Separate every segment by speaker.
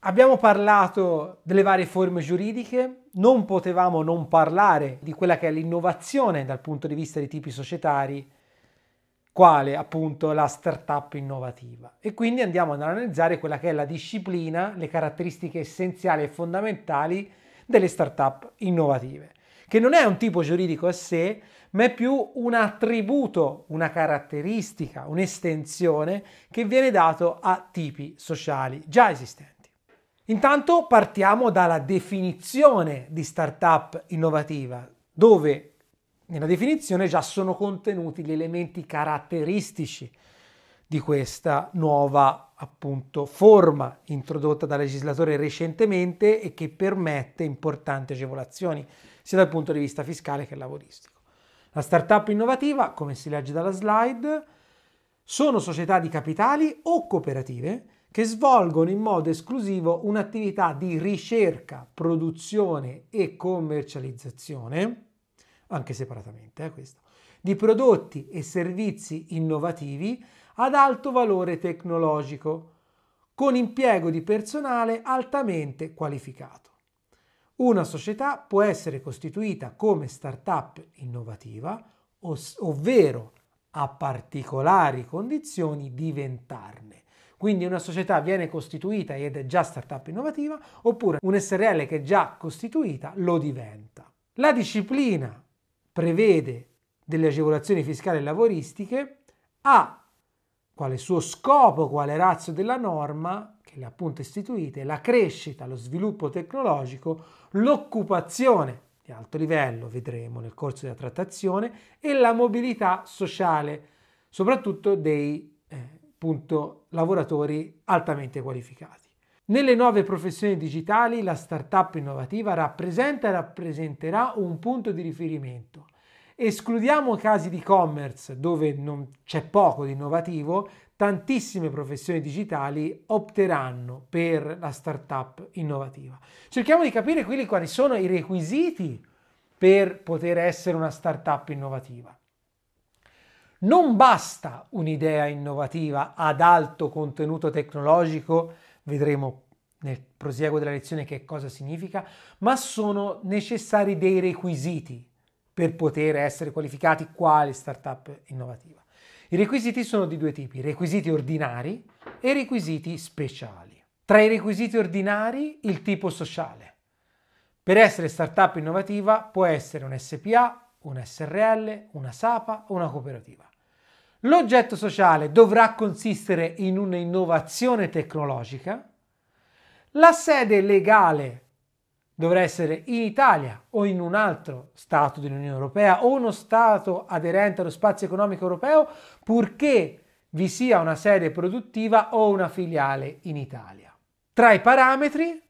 Speaker 1: Abbiamo parlato delle varie forme giuridiche, non potevamo non parlare di quella che è l'innovazione dal punto di vista dei tipi societari, quale appunto la startup innovativa. E quindi andiamo ad analizzare quella che è la disciplina, le caratteristiche essenziali e fondamentali delle startup innovative, che non è un tipo giuridico a sé, ma è più un attributo, una caratteristica, un'estensione che viene dato a tipi sociali già esistenti. Intanto partiamo dalla definizione di startup innovativa, dove nella definizione già sono contenuti gli elementi caratteristici di questa nuova appunto forma introdotta dal legislatore recentemente e che permette importanti agevolazioni sia dal punto di vista fiscale che lavoristico. La startup innovativa, come si legge dalla slide, sono società di capitali o cooperative che svolgono in modo esclusivo un'attività di ricerca, produzione e commercializzazione, anche separatamente eh, questo, di prodotti e servizi innovativi ad alto valore tecnologico, con impiego di personale altamente qualificato. Una società può essere costituita come start-up innovativa, ovvero a particolari condizioni diventarne quindi una società viene costituita ed è già startup innovativa, oppure un SRL che è già costituita lo diventa. La disciplina prevede delle agevolazioni fiscali e lavoristiche ha quale suo scopo, quale razio della norma, che le appunto istituite, la crescita, lo sviluppo tecnologico, l'occupazione di alto livello, vedremo nel corso della trattazione, e la mobilità sociale, soprattutto dei eh, appunto lavoratori altamente qualificati. Nelle nuove professioni digitali la startup innovativa rappresenta e rappresenterà un punto di riferimento. Escludiamo casi di e-commerce dove non c'è poco di innovativo, tantissime professioni digitali opteranno per la startup innovativa. Cerchiamo di capire quindi quali sono i requisiti per poter essere una startup innovativa. Non basta un'idea innovativa ad alto contenuto tecnologico, vedremo nel prosieguo della lezione che cosa significa, ma sono necessari dei requisiti per poter essere qualificati quale startup innovativa. I requisiti sono di due tipi, requisiti ordinari e requisiti speciali. Tra i requisiti ordinari, il tipo sociale. Per essere startup innovativa può essere un SPA, un SRL, una SAPA o una cooperativa. L'oggetto sociale dovrà consistere in un'innovazione tecnologica, la sede legale dovrà essere in Italia o in un altro Stato dell'Unione Europea o uno Stato aderente allo spazio economico europeo, purché vi sia una sede produttiva o una filiale in Italia. Tra i parametri,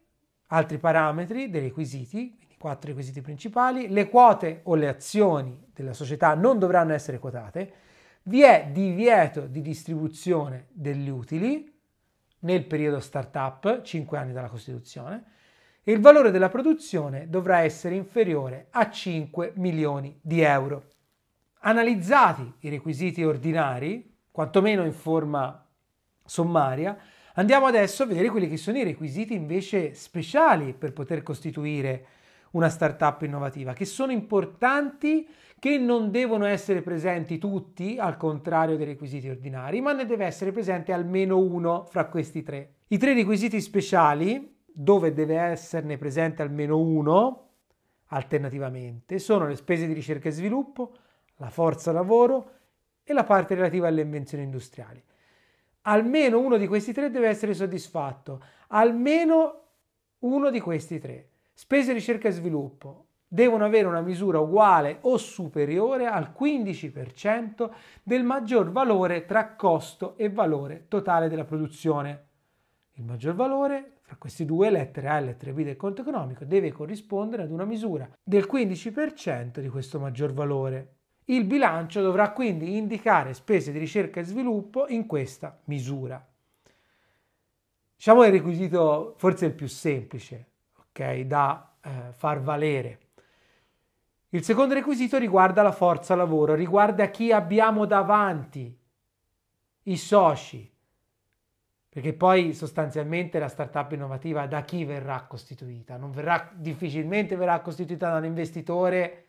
Speaker 1: altri parametri dei requisiti, quindi quattro requisiti principali, le quote o le azioni della società non dovranno essere quotate, vi è divieto di distribuzione degli utili nel periodo startup, 5 anni dalla Costituzione, e il valore della produzione dovrà essere inferiore a 5 milioni di euro. Analizzati i requisiti ordinari, quantomeno in forma sommaria, andiamo adesso a vedere quelli che sono i requisiti invece speciali per poter costituire una startup innovativa, che sono importanti, che non devono essere presenti tutti, al contrario dei requisiti ordinari, ma ne deve essere presente almeno uno fra questi tre. I tre requisiti speciali, dove deve esserne presente almeno uno, alternativamente, sono le spese di ricerca e sviluppo, la forza lavoro e la parte relativa alle invenzioni industriali. Almeno uno di questi tre deve essere soddisfatto, almeno uno di questi tre. Spese ricerca e sviluppo devono avere una misura uguale o superiore al 15% del maggior valore tra costo e valore totale della produzione. Il maggior valore fra queste due lettere A e lettere B del conto economico deve corrispondere ad una misura del 15% di questo maggior valore. Il bilancio dovrà quindi indicare spese di ricerca e sviluppo in questa misura. Diciamo il requisito forse il più semplice, okay, da eh, far valere. Il secondo requisito riguarda la forza lavoro, riguarda chi abbiamo davanti, i soci, perché poi sostanzialmente la startup innovativa da chi verrà costituita? Non verrà, difficilmente verrà costituita da un investitore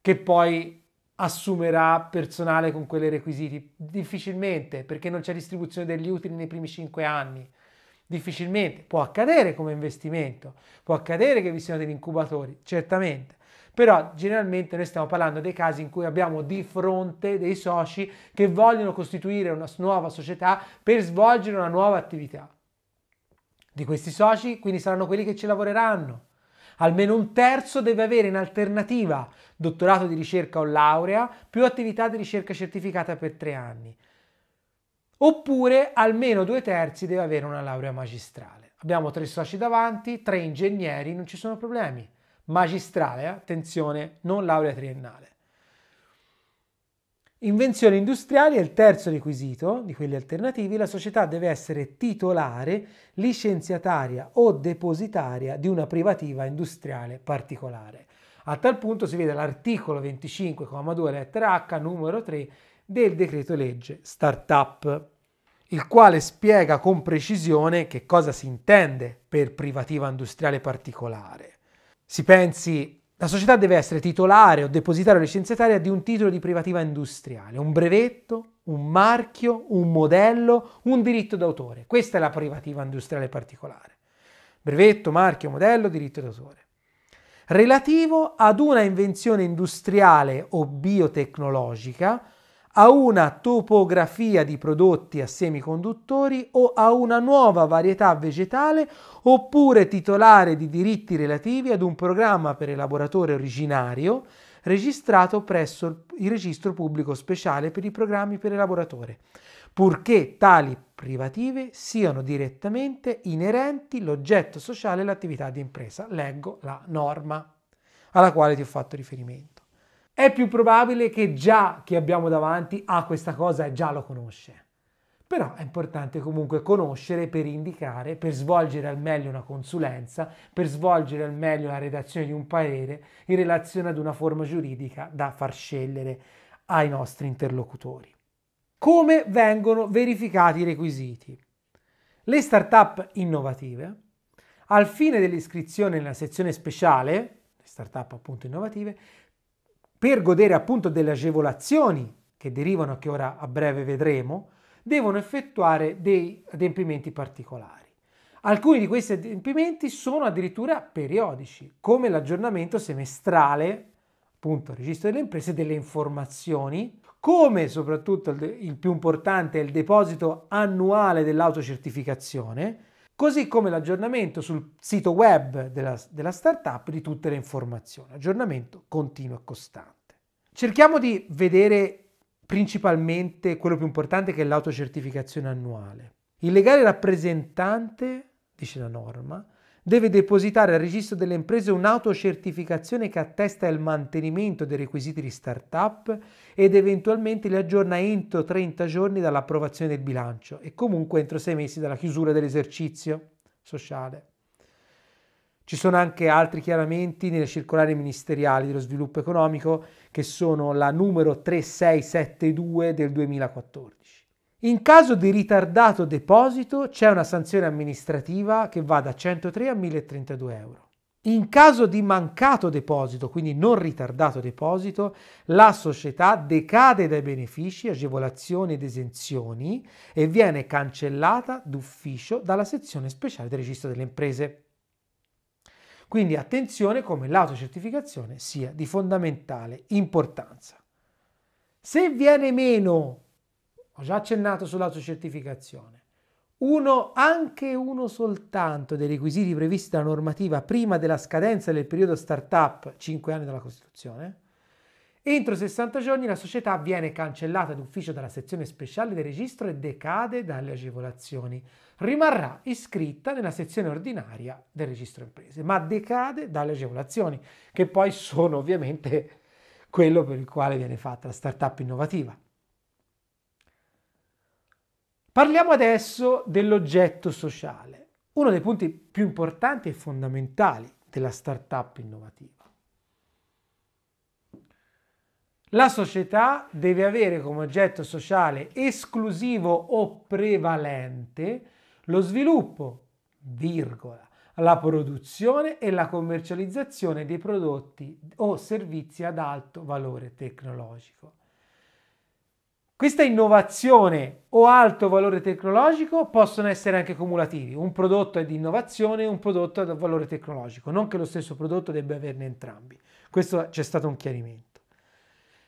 Speaker 1: che poi assumerà personale con quei requisiti, difficilmente perché non c'è distribuzione degli utili nei primi cinque anni, Difficilmente. Può accadere come investimento, può accadere che vi siano degli incubatori, certamente. Però generalmente noi stiamo parlando dei casi in cui abbiamo di fronte dei soci che vogliono costituire una nuova società per svolgere una nuova attività. Di questi soci quindi saranno quelli che ci lavoreranno. Almeno un terzo deve avere in alternativa dottorato di ricerca o laurea più attività di ricerca certificata per tre anni oppure almeno due terzi deve avere una laurea magistrale. Abbiamo tre soci davanti, tre ingegneri, non ci sono problemi. Magistrale, attenzione, non laurea triennale. Invenzioni industriali è il terzo requisito di quelli alternativi. La società deve essere titolare, licenziataria o depositaria di una privativa industriale particolare. A tal punto si vede l'articolo 25,2 lettera H numero 3 del decreto legge Startup, il quale spiega con precisione che cosa si intende per privativa industriale particolare. Si pensi, la società deve essere titolare o depositario licenziataria di un titolo di privativa industriale, un brevetto, un marchio, un modello, un diritto d'autore. Questa è la privativa industriale particolare. Brevetto, marchio, modello, diritto d'autore relativo ad una invenzione industriale o biotecnologica a una topografia di prodotti a semiconduttori o a una nuova varietà vegetale oppure titolare di diritti relativi ad un programma per elaboratore originario registrato presso il registro pubblico speciale per i programmi per elaboratore, purché tali privative siano direttamente inerenti l'oggetto sociale e l'attività di impresa. Leggo la norma alla quale ti ho fatto riferimento è più probabile che già chi abbiamo davanti ha questa cosa e già lo conosce. Però è importante comunque conoscere per indicare, per svolgere al meglio una consulenza, per svolgere al meglio la redazione di un parere in relazione ad una forma giuridica da far scegliere ai nostri interlocutori. Come vengono verificati i requisiti? Le start-up innovative, al fine dell'iscrizione nella sezione speciale, le start-up appunto innovative, per godere appunto delle agevolazioni che derivano, che ora a breve vedremo, devono effettuare dei adempimenti particolari. Alcuni di questi adempimenti sono addirittura periodici, come l'aggiornamento semestrale, appunto il registro delle imprese, delle informazioni, come soprattutto il, più importante è il deposito annuale dell'autocertificazione, così come l'aggiornamento sul sito web della, della startup di tutte le informazioni, aggiornamento continuo e costante. Cerchiamo di vedere principalmente quello più importante che è l'autocertificazione annuale. Il legale rappresentante, dice la norma, deve depositare al registro delle imprese un'autocertificazione che attesta il mantenimento dei requisiti di startup ed eventualmente li aggiorna entro 30 giorni dall'approvazione del bilancio e comunque entro 6 mesi dalla chiusura dell'esercizio sociale. Ci sono anche altri chiaramenti nelle circolari ministeriali dello sviluppo economico che sono la numero 3672 del 2014. In caso di ritardato deposito c'è una sanzione amministrativa che va da 103 a 1032 euro. In caso di mancato deposito, quindi non ritardato deposito, la società decade dai benefici, agevolazioni ed esenzioni e viene cancellata d'ufficio dalla sezione speciale del registro delle imprese. Quindi attenzione come l'autocertificazione sia di fondamentale importanza. Se viene meno ho già accennato sull'autocertificazione. Uno, anche uno soltanto dei requisiti previsti dalla normativa prima della scadenza del periodo startup, 5 anni dalla Costituzione, entro 60 giorni la società viene cancellata d'ufficio dalla sezione speciale del registro e decade dalle agevolazioni. Rimarrà iscritta nella sezione ordinaria del registro imprese, ma decade dalle agevolazioni, che poi sono ovviamente quello per il quale viene fatta la startup innovativa. Parliamo adesso dell'oggetto sociale, uno dei punti più importanti e fondamentali della startup innovativa. La società deve avere come oggetto sociale esclusivo o prevalente lo sviluppo, virgola, la produzione e la commercializzazione dei prodotti o servizi ad alto valore tecnologico. Questa innovazione o alto valore tecnologico possono essere anche cumulativi. Un prodotto è di innovazione e un prodotto è di valore tecnologico, non che lo stesso prodotto debba averne entrambi. Questo c'è stato un chiarimento.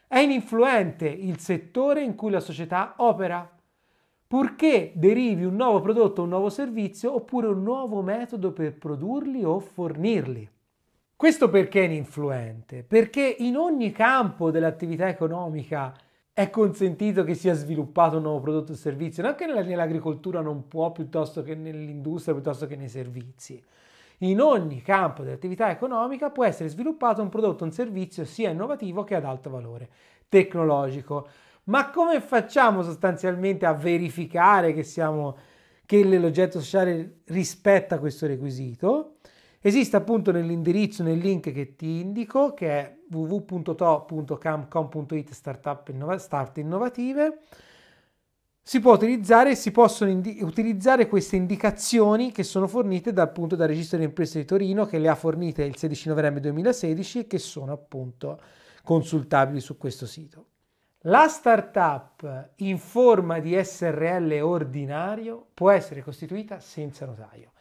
Speaker 1: È ininfluente il settore in cui la società opera, purché derivi un nuovo prodotto, un nuovo servizio oppure un nuovo metodo per produrli o fornirli. Questo perché è ininfluente? Perché in ogni campo dell'attività economica è consentito che sia sviluppato un nuovo prodotto o servizio, non anche nell'agricoltura non può, piuttosto che nell'industria, piuttosto che nei servizi. In ogni campo dell'attività economica può essere sviluppato un prodotto o un servizio sia innovativo che ad alto valore tecnologico. Ma come facciamo sostanzialmente a verificare che, siamo, che l'oggetto sociale rispetta questo requisito? Esiste appunto nell'indirizzo, nel link che ti indico, che è www.to.camcom.it startup start innovative si può utilizzare si possono indi- utilizzare queste indicazioni che sono fornite dal, punto dal registro delle imprese di Torino che le ha fornite il 16 novembre 2016 e che sono appunto consultabili su questo sito. La startup in forma di SRL ordinario può essere costituita senza notaio.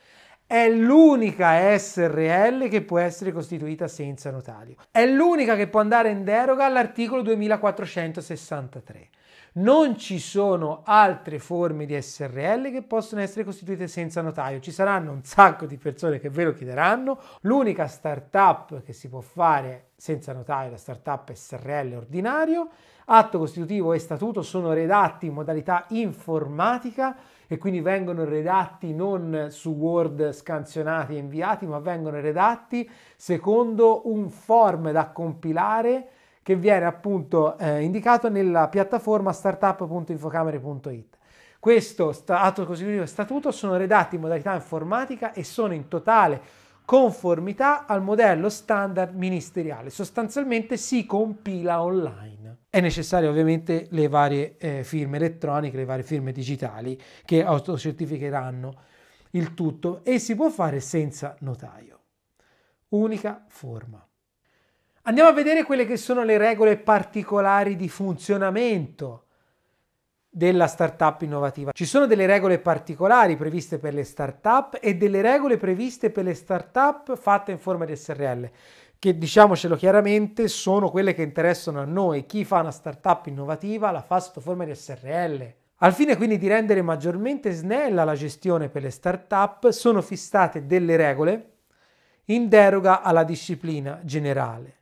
Speaker 1: È l'unica SRL che può essere costituita senza notario. È l'unica che può andare in deroga all'articolo 2463. Non ci sono altre forme di SRL che possono essere costituite senza notaio. Ci saranno un sacco di persone che ve lo chiederanno. L'unica startup che si può fare senza notaio è la startup SRL ordinario. Atto costitutivo e statuto sono redatti in modalità informatica e quindi vengono redatti non su Word scansionati e inviati, ma vengono redatti secondo un form da compilare che viene appunto eh, indicato nella piattaforma startup.infocamere.it. Questo atto costitutivo e statuto sono redatti in modalità informatica e sono in totale conformità al modello standard ministeriale, sostanzialmente si compila online è necessario ovviamente le varie eh, firme elettroniche, le varie firme digitali che autocertificheranno il tutto e si può fare senza notaio. Unica forma. Andiamo a vedere quelle che sono le regole particolari di funzionamento della startup innovativa. Ci sono delle regole particolari previste per le startup e delle regole previste per le startup fatte in forma di SRL che diciamocelo chiaramente sono quelle che interessano a noi, chi fa una startup innovativa la fa sotto forma di SRL. Al fine quindi di rendere maggiormente snella la gestione per le startup, sono fissate delle regole in deroga alla disciplina generale.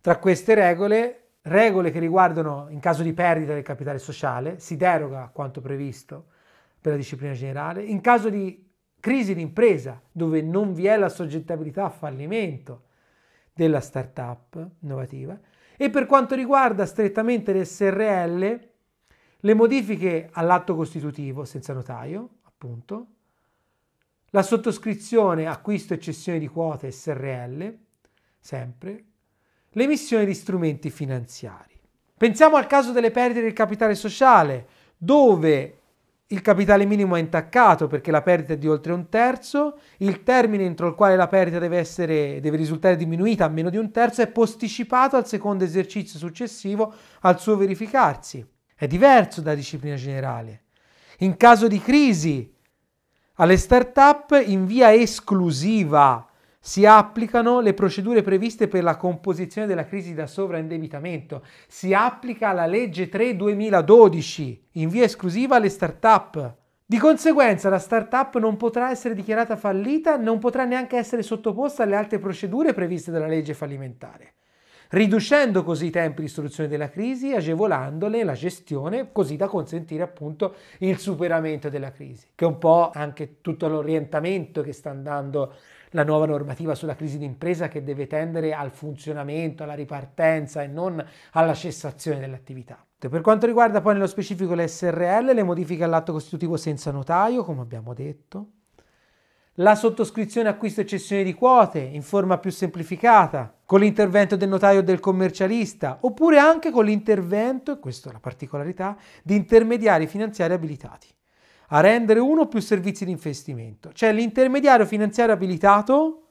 Speaker 1: Tra queste regole, regole che riguardano in caso di perdita del capitale sociale, si deroga a quanto previsto per la disciplina generale, in caso di crisi d'impresa dove non vi è la soggettabilità a fallimento, della startup innovativa. E per quanto riguarda strettamente le SRL, le modifiche all'atto costitutivo senza notaio, appunto, la sottoscrizione, acquisto e cessione di quote SRL, sempre, l'emissione di strumenti finanziari. Pensiamo al caso delle perdite del capitale sociale, dove il capitale minimo è intaccato perché la perdita è di oltre un terzo, il termine entro il quale la perdita deve, essere, deve risultare diminuita a meno di un terzo è posticipato al secondo esercizio successivo al suo verificarsi. È diverso dalla disciplina generale. In caso di crisi, alle start-up in via esclusiva si applicano le procedure previste per la composizione della crisi da sovraindebitamento. Si applica la legge 3 2012 in via esclusiva alle start-up. Di conseguenza la startup non potrà essere dichiarata fallita, non potrà neanche essere sottoposta alle altre procedure previste dalla legge fallimentare, riducendo così i tempi di soluzione della crisi, agevolandone la gestione, così da consentire appunto il superamento della crisi, che è un po' anche tutto l'orientamento che sta andando la nuova normativa sulla crisi d'impresa che deve tendere al funzionamento, alla ripartenza e non alla cessazione dell'attività. Per quanto riguarda poi nello specifico le SRL, le modifiche all'atto costitutivo senza notaio, come abbiamo detto, la sottoscrizione acquisto e cessione di quote in forma più semplificata, con l'intervento del notaio o del commercialista, oppure anche con l'intervento, e questa è la particolarità, di intermediari finanziari abilitati a rendere uno o più servizi di investimento. Cioè l'intermediario finanziario abilitato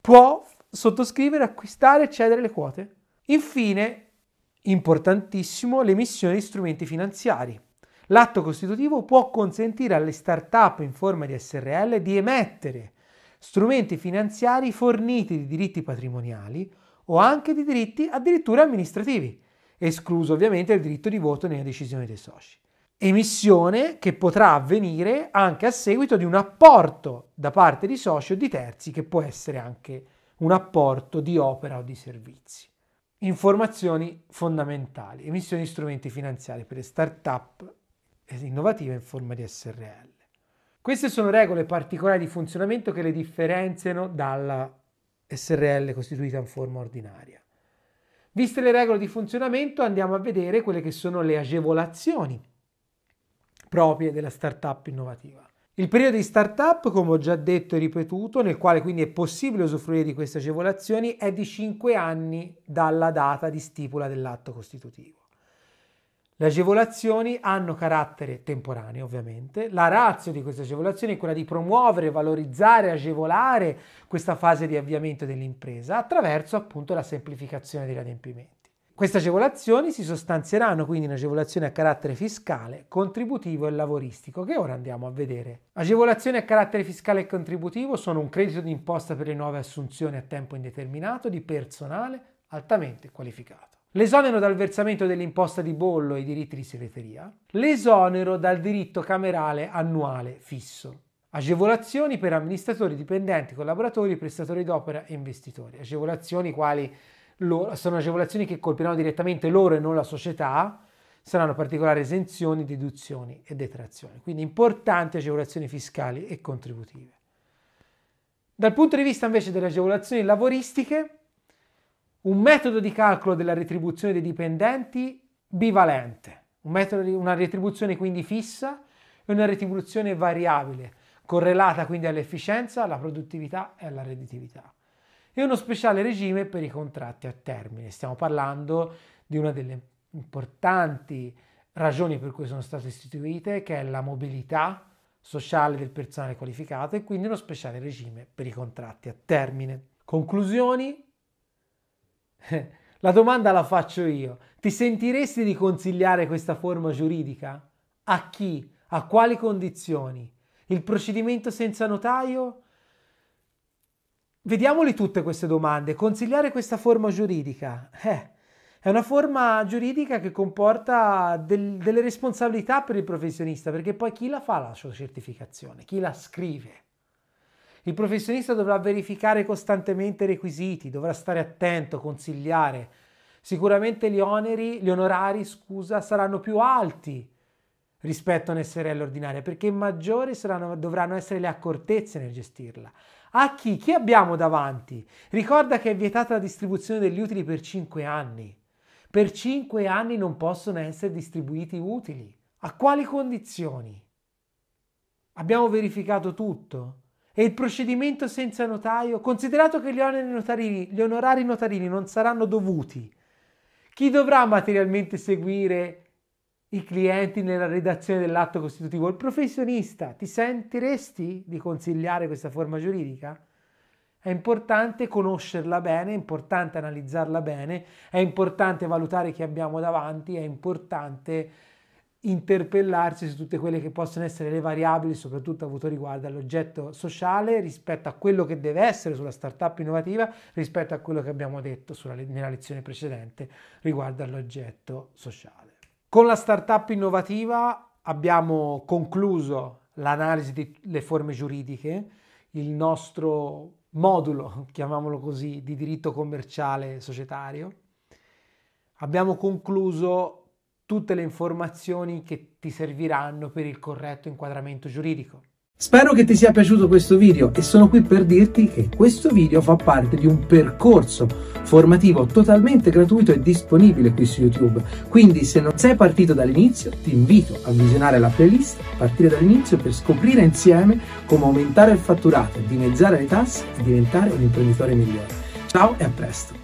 Speaker 1: può sottoscrivere, acquistare e cedere le quote. Infine, importantissimo, l'emissione di strumenti finanziari. L'atto costitutivo può consentire alle start-up in forma di SRL di emettere strumenti finanziari forniti di diritti patrimoniali o anche di diritti addirittura amministrativi, escluso ovviamente il diritto di voto nelle decisioni dei soci emissione che potrà avvenire anche a seguito di un apporto da parte di soci o di terzi che può essere anche un apporto di opera o di servizi. Informazioni fondamentali, emissioni di strumenti finanziari per le start-up innovative in forma di SRL. Queste sono regole particolari di funzionamento che le differenziano dalla SRL costituita in forma ordinaria. Viste le regole di funzionamento andiamo a vedere quelle che sono le agevolazioni proprie della startup innovativa. Il periodo di startup, come ho già detto e ripetuto, nel quale quindi è possibile usufruire di queste agevolazioni, è di 5 anni dalla data di stipula dell'atto costitutivo. Le agevolazioni hanno carattere temporaneo, ovviamente. La razza di queste agevolazioni è quella di promuovere, valorizzare, agevolare questa fase di avviamento dell'impresa attraverso appunto la semplificazione degli adempimenti. Queste agevolazioni si sostanzieranno quindi in agevolazioni a carattere fiscale, contributivo e lavoristico, che ora andiamo a vedere. Agevolazioni a carattere fiscale e contributivo sono un credito d'imposta per le nuove assunzioni a tempo indeterminato di personale altamente qualificato. L'esonero dal versamento dell'imposta di bollo e i diritti di segreteria. L'esonero dal diritto camerale annuale fisso. Agevolazioni per amministratori, dipendenti, collaboratori, prestatori d'opera e investitori. Agevolazioni quali loro, sono agevolazioni che colpiranno direttamente loro e non la società, saranno particolari esenzioni, deduzioni e detrazioni. Quindi importanti agevolazioni fiscali e contributive. Dal punto di vista invece delle agevolazioni lavoristiche, un metodo di calcolo della retribuzione dei dipendenti bivalente, un metodo di, una retribuzione quindi fissa e una retribuzione variabile, correlata quindi all'efficienza, alla produttività e alla redditività e uno speciale regime per i contratti a termine. Stiamo parlando di una delle importanti ragioni per cui sono state istituite, che è la mobilità sociale del personale qualificato e quindi uno speciale regime per i contratti a termine. Conclusioni? La domanda la faccio io. Ti sentiresti di consigliare questa forma giuridica? A chi? A quali condizioni? Il procedimento senza notaio? Vediamole tutte queste domande. Consigliare questa forma giuridica? Eh, è una forma giuridica che comporta del, delle responsabilità per il professionista, perché poi chi la fa la sua certificazione? Chi la scrive? Il professionista dovrà verificare costantemente i requisiti, dovrà stare attento, consigliare. Sicuramente gli oneri, gli onorari, scusa, saranno più alti rispetto a un un'SRL ordinaria, perché maggiori saranno, dovranno essere le accortezze nel gestirla. A chi? Chi abbiamo davanti? Ricorda che è vietata la distribuzione degli utili per 5 anni. Per 5 anni non possono essere distribuiti utili. A quali condizioni? Abbiamo verificato tutto? E il procedimento senza notaio? Considerato che gli onorari notarini, gli onorari notarini non saranno dovuti, chi dovrà materialmente seguire i clienti nella redazione dell'atto costitutivo. Il professionista, ti sentiresti di consigliare questa forma giuridica? È importante conoscerla bene, è importante analizzarla bene, è importante valutare chi abbiamo davanti, è importante interpellarsi su tutte quelle che possono essere le variabili, soprattutto avuto riguardo all'oggetto sociale, rispetto a quello che deve essere sulla startup innovativa, rispetto a quello che abbiamo detto sulla, nella lezione precedente riguardo all'oggetto sociale. Con la startup innovativa abbiamo concluso l'analisi delle forme giuridiche, il nostro modulo, chiamiamolo così, di diritto commerciale societario. Abbiamo concluso tutte le informazioni che ti serviranno per il corretto inquadramento giuridico. Spero che ti sia piaciuto questo video e sono qui per dirti che questo video fa parte di un percorso formativo totalmente gratuito e disponibile qui su YouTube. Quindi se non sei partito dall'inizio, ti invito a visionare la playlist, partire dall'inizio per scoprire insieme come aumentare il fatturato, dimezzare le tasse e diventare un imprenditore migliore. Ciao e a presto!